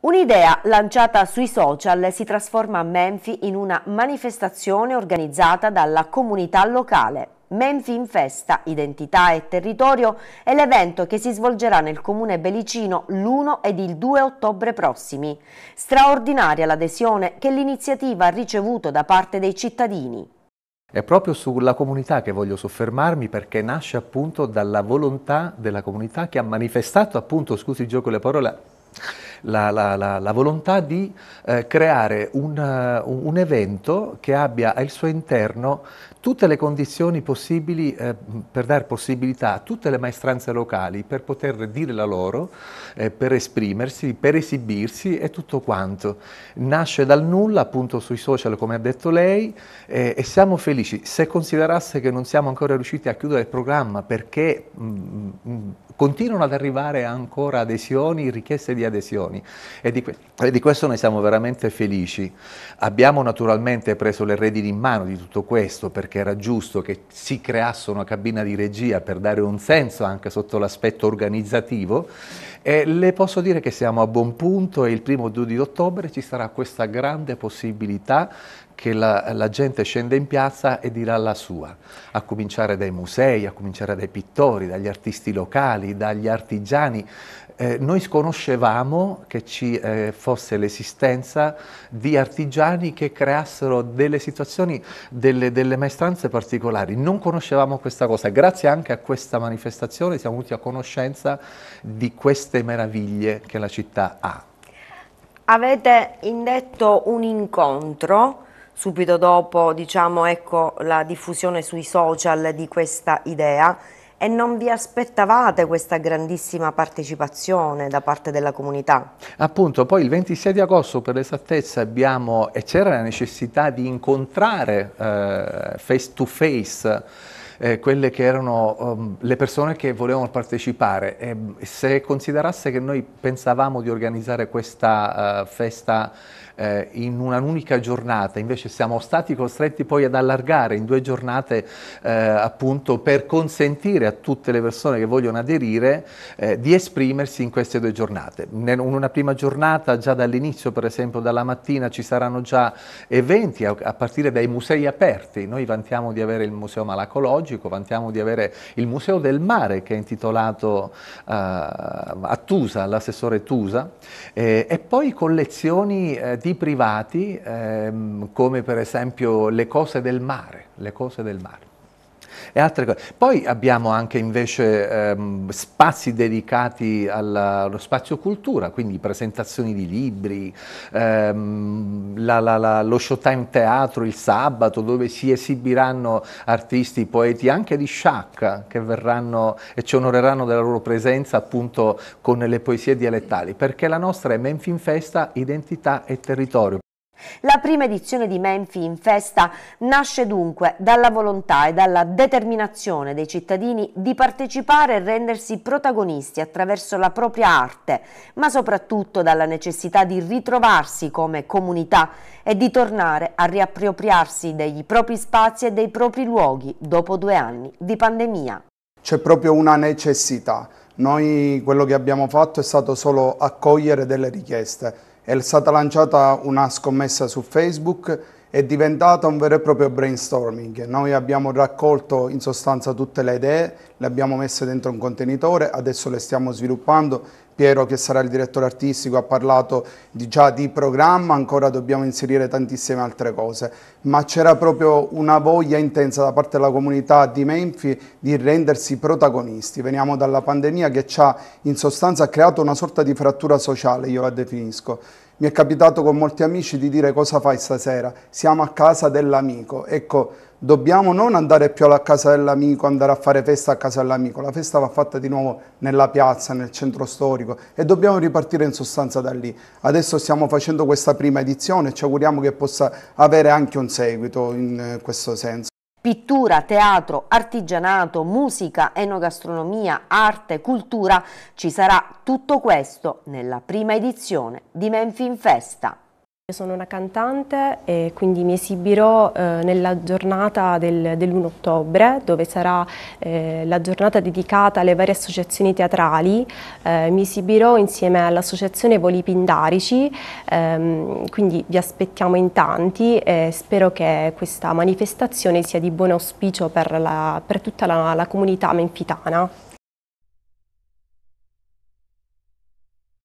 Un'idea lanciata sui social si trasforma a Menfi in una manifestazione organizzata dalla comunità locale. Menfi in festa, identità e territorio è l'evento che si svolgerà nel comune belicino l'1 ed il 2 ottobre prossimi. Straordinaria l'adesione che l'iniziativa ha ricevuto da parte dei cittadini. È proprio sulla comunità che voglio soffermarmi perché nasce appunto dalla volontà della comunità che ha manifestato appunto, scusi il gioco le parole, la, la, la, la volontà di eh, creare una, eh, un, evento che abbia al suo interno tutte le condizioni possibili eh, per dare possibilità a tutte le maestranze locali per poter dire la loro, eh, per esprimersi, per esibirsi e tutto quanto. Nasce dal nulla appunto sui social come ha detto lei eh, e siamo felici. Se considerasse che non siamo ancora riusciti a chiudere il programma perché mh, mm, mh, mm, continuano ad arrivare ancora adesioni, richieste di adesioni e di, e di questo noi siamo veramente felici. Abbiamo naturalmente preso le redini in mano di tutto questo perché era giusto che si creasse una cabina di regia per dare un senso anche sotto l'aspetto organizzativo e le posso dire che siamo a buon punto e il primo 2 di ottobre ci sarà questa grande possibilità che la, la, gente scende in piazza e dirà la sua, a cominciare dai musei, a cominciare dai pittori, dagli artisti locali, dagli artigiani. Eh, noi sconoscevamo che ci eh, fosse l'esistenza di artigiani che creassero delle situazioni, delle, delle, maestranze particolari. Non conoscevamo questa cosa. Grazie anche a questa manifestazione siamo venuti a conoscenza di queste meraviglie che la città ha. Avete indetto un incontro subito dopo diciamo, ecco, la diffusione sui social di questa idea e non vi aspettavate questa grandissima partecipazione da parte della comunità? Appunto, poi il 26 di agosto per l'esattezza abbiamo, e c'era la necessità di incontrare eh, face to face eh, quelle che erano um, le persone che volevano partecipare. E mm, se considerasse che noi pensavamo di organizzare questa uh, festa eh, in un'unica giornata, invece siamo stati costretti poi ad allargare in due giornate eh, appunto per consentire a tutte le persone che vogliono aderire eh, di esprimersi in queste due giornate. In una prima giornata, già dall'inizio, per esempio dalla mattina, ci saranno già eventi a, a partire dai musei aperti. Noi vantiamo di avere il Museo Malacologico archeologico, vantiamo di avere il Museo del Mare che è intitolato eh, a Tusa, all'assessore Tusa, eh, e poi collezioni eh, di privati ehm, come per esempio le cose del mare, le cose del mare e altre cose. Poi abbiamo anche invece ehm, spazi dedicati alla, allo spazio cultura, quindi presentazioni di libri, ehm, la, la, la, lo Showtime Teatro il sabato dove si esibiranno artisti, poeti anche di Sciacca che verranno e ci onoreranno della loro presenza appunto con le poesie dialettali, perché la nostra è Menfin Festa, identità e territorio. La prima edizione di Menfi in festa nasce dunque dalla volontà e dalla determinazione dei cittadini di partecipare e rendersi protagonisti attraverso la propria arte, ma soprattutto dalla necessità di ritrovarsi come comunità e di tornare a riappropriarsi dei propri spazi e dei propri luoghi dopo due anni di pandemia. C'è proprio una necessità. Noi quello che abbiamo fatto è stato solo accogliere delle richieste è stata lanciata una scommessa su Facebook, è diventata un vero e proprio brainstorming. Noi abbiamo raccolto in sostanza tutte le idee, le abbiamo messe dentro un contenitore, adesso le stiamo sviluppando Piero che sarà il direttore artistico ha parlato di, già di programma, ancora dobbiamo inserire tantissime altre cose, ma c'era proprio una voglia intensa da parte della comunità di Menfi di rendersi protagonisti. Veniamo dalla pandemia che ci ha in sostanza creato una sorta di frattura sociale, io la definisco. Mi è capitato con molti amici di dire cosa fai stasera, siamo a casa dell'amico. Ecco, dobbiamo non andare più alla casa dell'amico, andare a fare festa a casa dell'amico, la festa va fatta di nuovo nella piazza, nel centro storico e dobbiamo ripartire in sostanza da lì. Adesso stiamo facendo questa prima edizione e ci auguriamo che possa avere anche un seguito in eh, questo senso. Pittura, teatro, artigianato, musica, enogastronomia, arte, cultura, ci sarà tutto questo nella prima edizione di Menfi in Festa sono una cantante e quindi mi esibirò eh, nella giornata del, dell'1 ottobre dove sarà eh, la giornata dedicata alle varie associazioni teatrali. Eh, mi esibirò insieme all'associazione Voli Pindarici, ehm, quindi vi aspettiamo in tanti e spero che questa manifestazione sia di buon auspicio per, la, per tutta la, la comunità menfitana.